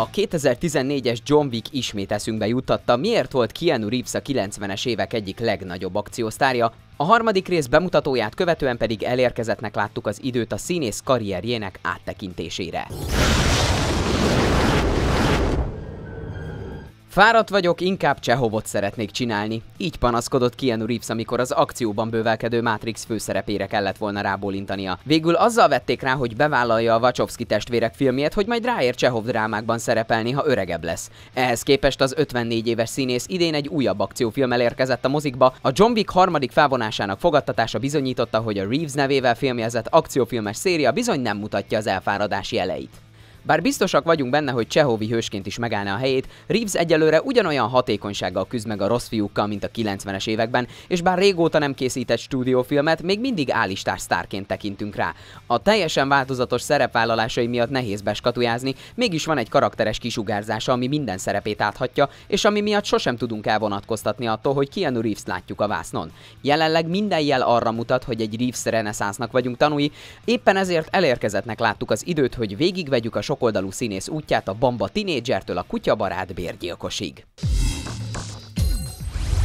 A 2014-es John Wick ismét eszünkbe juttatta, miért volt Keanu Reeves a 90-es évek egyik legnagyobb akciósztárja, a harmadik rész bemutatóját követően pedig elérkezettnek láttuk az időt a színész karrierjének áttekintésére. Fáradt vagyok, inkább Csehovot szeretnék csinálni. Így panaszkodott Keanu Reeves, amikor az akcióban bővelkedő Matrix főszerepére kellett volna rábólintania. Végül azzal vették rá, hogy bevállalja a Wachowski testvérek filmjét, hogy majd ráér Csehov drámákban szerepelni, ha öregebb lesz. Ehhez képest az 54 éves színész idén egy újabb akciófilm elérkezett a mozikba. A John Wick harmadik felvonásának fogadtatása bizonyította, hogy a Reeves nevével filmjezett akciófilmes széria bizony nem mutatja az elfáradás jeleit. Bár biztosak vagyunk benne, hogy Csehovi hősként is megállna a helyét, Reeves egyelőre ugyanolyan hatékonysággal küzd meg a rossz fiúkkal, mint a 90-es években, és bár régóta nem készített stúdiófilmet, még mindig állistás sztárként tekintünk rá. A teljesen változatos szerepvállalásai miatt nehéz beskatujázni, mégis van egy karakteres kisugárzása, ami minden szerepét áthatja, és ami miatt sosem tudunk elvonatkoztatni attól, hogy Keanu reeves látjuk a vásznon. Jelenleg minden jel arra mutat, hogy egy Reeves reneszánsznak vagyunk tanúi, éppen ezért elérkezettnek láttuk az időt, hogy végigvegyük a sok sokoldalú színész útját a bamba tinédzsertől a kutyabarát bérgyilkosig.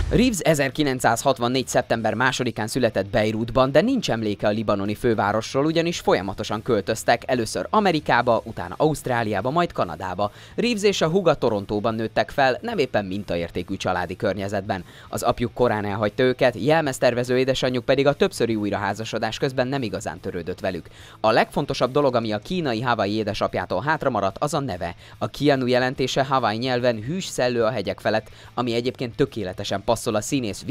Reeves 1964. szeptember 2-án született Beirutban, de nincs emléke a libanoni fővárosról, ugyanis folyamatosan költöztek, először Amerikába, utána Ausztráliába, majd Kanadába. Reeves és a huga Torontóban nőttek fel, nem éppen mintaértékű családi környezetben. Az apjuk korán elhagyta őket, jelmeztervező édesanyjuk pedig a többszöri újraházasodás közben nem igazán törődött velük. A legfontosabb dolog, ami a kínai Hawaii édesapjától hátramaradt, az a neve. A Kianu jelentése Hawaii nyelven hűs szellő a hegyek felett, ami egyébként tökéletesen passzol a színész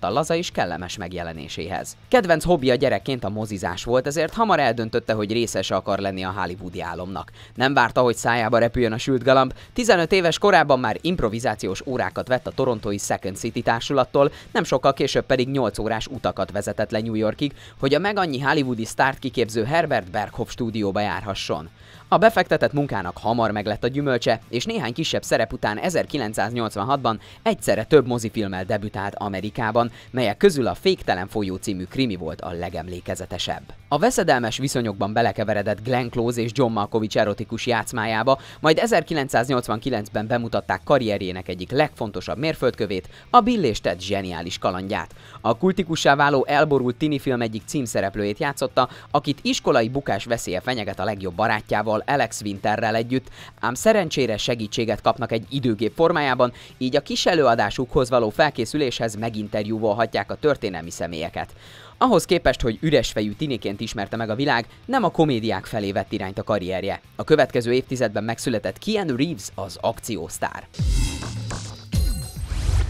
a laza és kellemes megjelenéséhez. Kedvenc hobbija gyerekként a mozizás volt, ezért hamar eldöntötte, hogy részese akar lenni a hollywoodi álomnak. Nem várta, hogy szájába repüljön a sült galamb, 15 éves korában már improvizációs órákat vett a torontói Second City társulattól, nem sokkal később pedig 8 órás utakat vezetett le New Yorkig, hogy a meg annyi hollywoodi sztárt kiképző Herbert Berghoff stúdióba járhasson. A befektetett munkának hamar meglett a gyümölcse, és néhány kisebb szerep után 1986-ban egyszerre több mozifilmmel debütált Amerikában, melyek közül a Féktelen folyó című krimi volt a legemlékezetesebb. A veszedelmes viszonyokban belekeveredett Glenn Close és John Malkovich erotikus játszmájába, majd 1989-ben bemutatták karrierjének egyik legfontosabb mérföldkövét, a Bill és Ted zseniális kalandját. A kultikussá váló elborult Tini film egyik címszereplőjét játszotta, akit iskolai bukás veszélye fenyeget a legjobb barátjával, Alex Winterrel együtt, ám szerencsére segítséget kapnak egy időgép formájában, így a kis előadásukhoz való felkészüléshez meginterjúvolhatják a történelmi személyeket. Ahhoz képest, hogy üres fejű tiniként ismerte meg a világ, nem a komédiák felé vett irányt a karrierje. A következő évtizedben megszületett Keanu Reeves az akciósztár.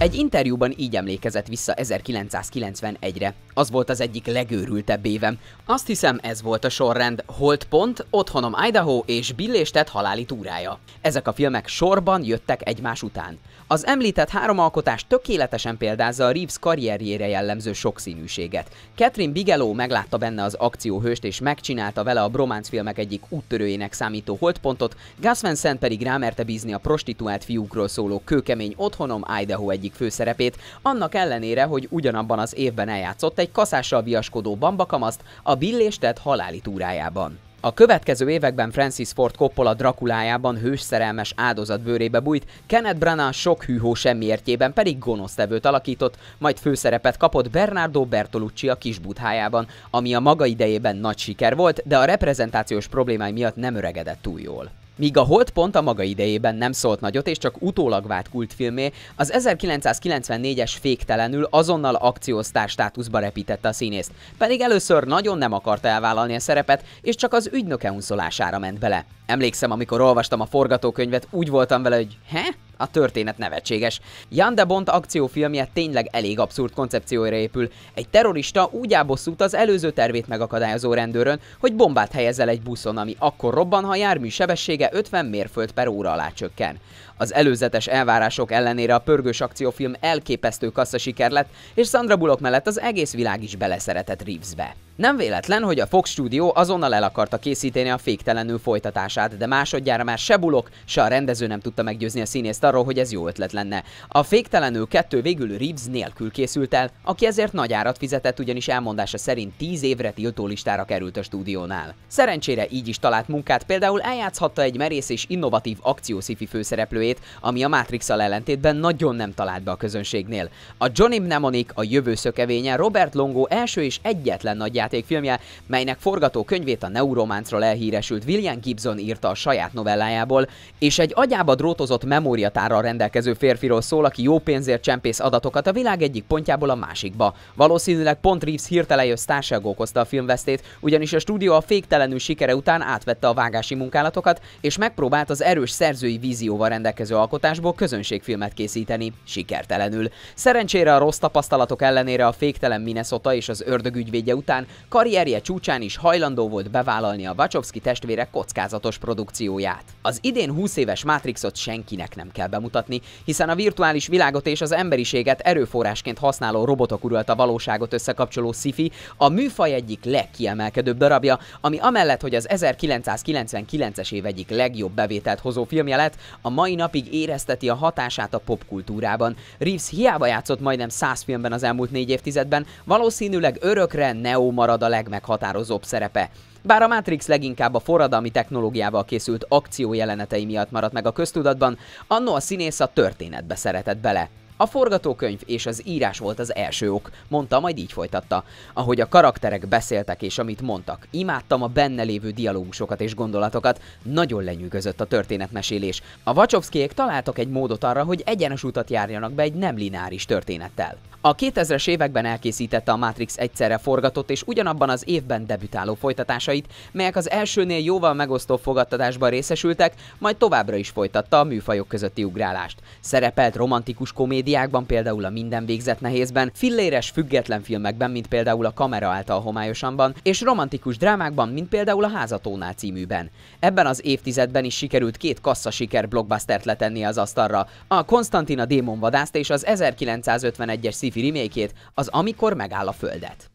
Egy interjúban így emlékezett vissza 1991-re. Az volt az egyik legőrültebb évem. Azt hiszem ez volt a sorrend Holdpont, Otthonom Idaho és Billéstet haláli túrája. Ezek a filmek sorban jöttek egymás után. Az említett három alkotás tökéletesen példázza a Reeves karrierjére jellemző sokszínűséget. Catherine Bigelow meglátta benne az akcióhőst és megcsinálta vele a brománc filmek egyik úttörőjének számító holdpontot, Gus Van Sant pedig rámerte bízni a prostituált fiúkról szóló kőkemény Otthonom Idaho egyik egyik főszerepét, annak ellenére, hogy ugyanabban az évben eljátszott egy kaszással viaskodó bambakamaszt a billéstet haláli túrájában. A következő években Francis Ford Coppola Drakulájában hős szerelmes áldozat bőrébe bújt, Kenneth Branagh sok hűhó semmiértjében pedig gonosztevőt alakított, majd főszerepet kapott Bernardo Bertolucci a kisbuthájában, ami a maga idejében nagy siker volt, de a reprezentációs problémái miatt nem öregedett túl jól. Míg a holt pont a maga idejében nem szólt nagyot, és csak utólag vált kultfilmé, az 1994-es féktelenül azonnal akciósztár státuszba repítette a színészt, pedig először nagyon nem akarta elvállalni a szerepet, és csak az ügynöke unszolására ment bele. Emlékszem, amikor olvastam a forgatókönyvet, úgy voltam vele, hogy he? A történet nevetséges. Jan de Bont akciófilmje tényleg elég abszurd koncepcióra épül. Egy terrorista úgy ábosszút az előző tervét megakadályozó rendőrön, hogy bombát helyezel egy buszon, ami akkor robban, ha jármű sebessége 50 mérföld per óra alá csökken. Az előzetes elvárások ellenére a pörgős akciófilm elképesztő siker lett, és Sandra Bullock mellett az egész világ is beleszeretett Reevesbe. Nem véletlen, hogy a Fox Studio azonnal el akarta készíteni a féktelenül folytatását, de másodjára már se Bullock, se a rendező nem tudta meggyőzni a színészt arról, hogy ez jó ötlet lenne. A féktelenül kettő végül Reeves nélkül készült el, aki ezért nagy árat fizetett, ugyanis elmondása szerint 10 évre tiltó listára került a stúdiónál. Szerencsére így is talált munkát, például eljátszhatta egy merész és innovatív akciószifi főszereplő erőjét, ami a matrix ellentétben nagyon nem talált be a közönségnél. A Johnny Mnemonic a jövő szökevénye Robert Longo első és egyetlen nagyjátékfilmje, melynek forgatókönyvét a neurománcról elhíresült William Gibson írta a saját novellájából, és egy agyába drótozott memóriatárral rendelkező férfiról szól, aki jó pénzért csempész adatokat a világ egyik pontjából a másikba. Valószínűleg pont Reeves hirtelen jössz társág okozta a filmvesztét, ugyanis a stúdió a féktelenül sikere után átvette a vágási munkálatokat, és megpróbált az erős szerzői vízióval rendelkezni következő alkotásból közönségfilmet készíteni, sikertelenül. Szerencsére a rossz tapasztalatok ellenére a féktelen Minnesota és az ördögügyvédje után karrierje csúcsán is hajlandó volt bevállalni a Wachowski testvérek kockázatos produkcióját. Az idén 20 éves Matrixot senkinek nem kell bemutatni, hiszen a virtuális világot és az emberiséget erőforrásként használó robotok uralta valóságot összekapcsoló sci a műfaj egyik legkiemelkedőbb darabja, ami amellett, hogy az 1999-es év egyik legjobb bevételt hozó filmje lett, a mai napig érezteti a hatását a popkultúrában. Reeves hiába játszott majdnem száz filmben az elmúlt négy évtizedben, valószínűleg örökre Neo marad a legmeghatározóbb szerepe. Bár a Matrix leginkább a forradalmi technológiával készült akció jelenetei miatt maradt meg a köztudatban, annó a színész a történetbe szeretett bele. A forgatókönyv és az írás volt az első ok, mondta, majd így folytatta. Ahogy a karakterek beszéltek és amit mondtak, imádtam a benne lévő dialógusokat és gondolatokat, nagyon lenyűgözött a történetmesélés. A Vacsovszkiek találtak egy módot arra, hogy egyenes utat járjanak be egy nem lineáris történettel. A 2000-es években elkészítette a Matrix egyszerre forgatott és ugyanabban az évben debütáló folytatásait, melyek az elsőnél jóval megosztó fogadtatásban részesültek, majd továbbra is folytatta a műfajok közötti ugrálást. Szerepelt romantikus komédia médiákban, például a Minden végzett nehézben, filléres független filmekben, mint például a Kamera által homályosanban, és romantikus drámákban, mint például a Házatónál címűben. Ebben az évtizedben is sikerült két kassza siker blockbustert letenni az asztalra, a Konstantina démonvadászt és az 1951-es sci remake az Amikor megáll a földet.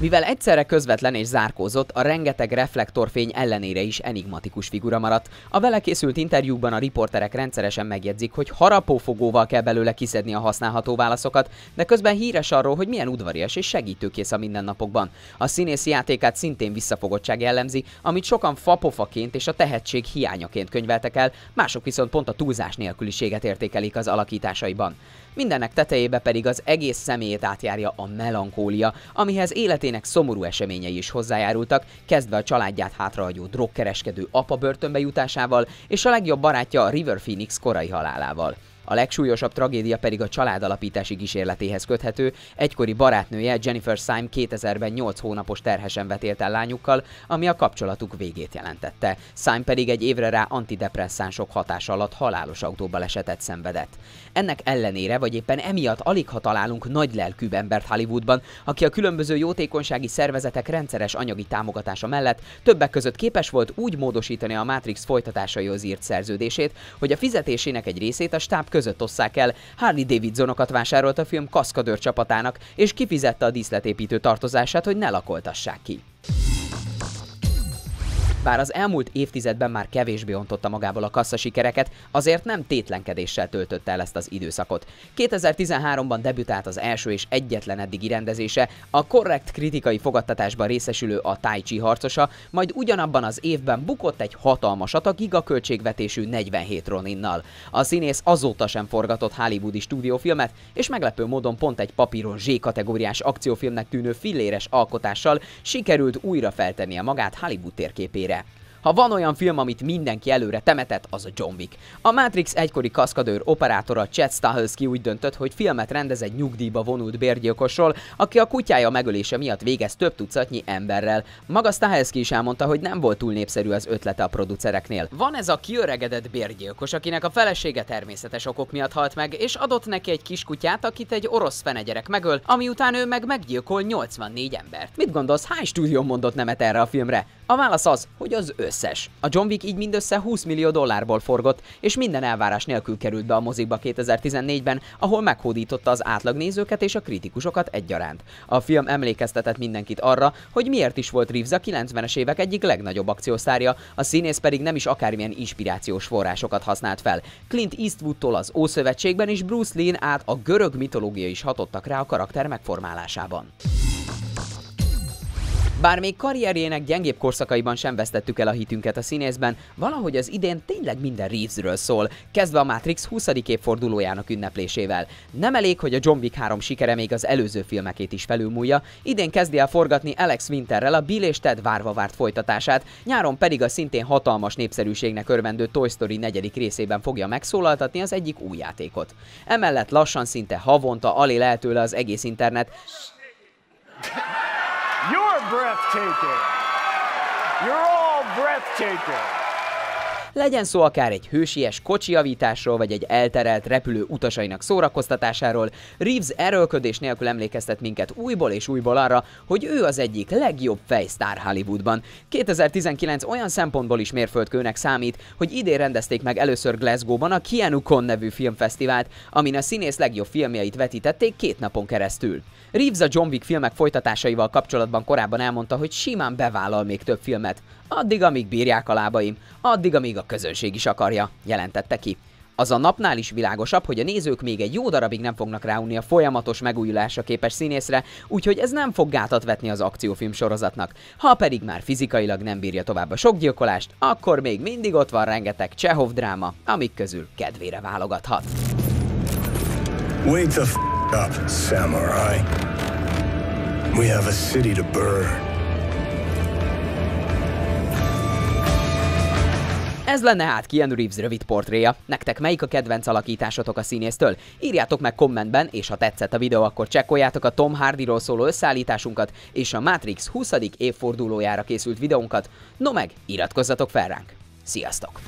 Mivel egyszerre közvetlen és zárkózott, a rengeteg reflektorfény ellenére is enigmatikus figura maradt. A vele készült interjúkban a riporterek rendszeresen megjegyzik, hogy harapófogóval kell belőle kiszedni a használható válaszokat, de közben híres arról, hogy milyen udvarias és segítőkész a mindennapokban. A színész játékát szintén visszafogottság jellemzi, amit sokan fapofaként és a tehetség hiányaként könyveltek el, mások viszont pont a túlzás nélküliséget értékelik az alakításaiban. Mindennek tetejébe pedig az egész személyét átjárja a melankólia, amihez életében életének szomorú eseményei is hozzájárultak, kezdve a családját hátrahagyó drogkereskedő apa börtönbe jutásával és a legjobb barátja River Phoenix korai halálával. A legsúlyosabb tragédia pedig a családalapítási kísérletéhez köthető, egykori barátnője Jennifer Syme 2000-ben 8 hónapos terhesen vetélt el lányukkal, ami a kapcsolatuk végét jelentette. Syme pedig egy évre rá antidepresszánsok hatása alatt halálos autóbalesetet szenvedett. Ennek ellenére, vagy éppen emiatt alig ha találunk nagy lelkűbb embert Hollywoodban, aki a különböző jótékonysági szervezetek rendszeres anyagi támogatása mellett többek között képes volt úgy módosítani a Matrix folytatásaihoz írt szerződését, hogy a fizetésének egy részét a stáb között osszák el. Harley Davidsonokat vásárolt a film kaszkadőr csapatának, és kifizette a díszletépítő tartozását, hogy ne lakoltassák ki. Bár az elmúlt évtizedben már kevésbé ontotta magából a sikereket, azért nem tétlenkedéssel töltötte el ezt az időszakot. 2013-ban debütált az első és egyetlen eddigi rendezése, a korrekt kritikai fogadtatásban részesülő a Tai Chi harcosa, majd ugyanabban az évben bukott egy hatalmasat a gigaköltségvetésű 47 Roninnal. A színész azóta sem forgatott hollywoodi stúdiófilmet, és meglepő módon pont egy papíron Z-kategóriás akciófilmnek tűnő filléres alkotással sikerült újra feltennie magát Hollywood térképére. ra Ha van olyan film, amit mindenki előre temetett, az a John Wick. A Matrix egykori kaszkadőr operátora Chad Stahelski úgy döntött, hogy filmet rendez egy nyugdíjba vonult bérgyilkosról, aki a kutyája megölése miatt végez több tucatnyi emberrel. Maga Stahelski is elmondta, hogy nem volt túl népszerű az ötlete a producereknél. Van ez a kiöregedett bérgyilkos, akinek a felesége természetes okok miatt halt meg, és adott neki egy kis kutyát, akit egy orosz fenegyerek megöl, ami után ő meg meggyilkol 84 embert. Mit gondolsz, hány stúdió mondott nemet erre a filmre? A válasz az, hogy az öt összes. A John Wick így mindössze 20 millió dollárból forgott, és minden elvárás nélkül került be a mozikba 2014-ben, ahol meghódította az átlagnézőket és a kritikusokat egyaránt. A film emlékeztetett mindenkit arra, hogy miért is volt Reeves a 90-es évek egyik legnagyobb akciószárja, a színész pedig nem is akármilyen inspirációs forrásokat használt fel. Clint Eastwoodtól az Ószövetségben és Bruce Lee-n át a görög mitológia is hatottak rá a karakter megformálásában. Bár még karrierjének gyengébb korszakaiban sem vesztettük el a hitünket a színészben, valahogy az idén tényleg minden Reevesről szól, kezdve a Matrix 20. évfordulójának ünneplésével. Nem elég, hogy a John Wick 3 sikere még az előző filmekét is felülmúlja, idén kezdi el forgatni Alex Winterrel a Bill és Ted várva várt folytatását, nyáron pedig a szintén hatalmas népszerűségnek örvendő Toy Story negyedik részében fogja megszólaltatni az egyik új játékot. Emellett lassan szinte havonta alé el tőle az egész internet. breathtaking. You're all breathtaking. Legyen szó akár egy hősies kocsijavításról, vagy egy elterelt repülő utasainak szórakoztatásáról, Reeves erőlködés nélkül emlékeztet minket újból és újból arra, hogy ő az egyik legjobb fejsztár Hollywoodban. 2019 olyan szempontból is mérföldkőnek számít, hogy idén rendezték meg először Glasgow-ban a Keanu Con nevű filmfesztivált, amin a színész legjobb filmjeit vetítették két napon keresztül. Reeves a John Wick filmek folytatásaival kapcsolatban korábban elmondta, hogy simán bevállal még több filmet. Addig, amíg bírják a lábaim, addig, amíg a közönség is akarja, jelentette ki. Az a napnál is világosabb, hogy a nézők még egy jó darabig nem fognak ráunni a folyamatos megújulásra képes színészre, úgyhogy ez nem fog gátat vetni az akciófilm sorozatnak. Ha pedig már fizikailag nem bírja tovább a sok gyilkolást, akkor még mindig ott van rengeteg Csehov dráma, amik közül kedvére válogathat. Wake the f up, samurai. We have a city to burn. Ez lenne hát Keanu Reeves rövid portréja. Nektek melyik a kedvenc alakításotok a színésztől? Írjátok meg kommentben, és ha tetszett a videó, akkor csekkoljátok a Tom Hardy-ról szóló összeállításunkat és a Matrix 20. évfordulójára készült videónkat. No meg, iratkozzatok fel ránk! Sziasztok!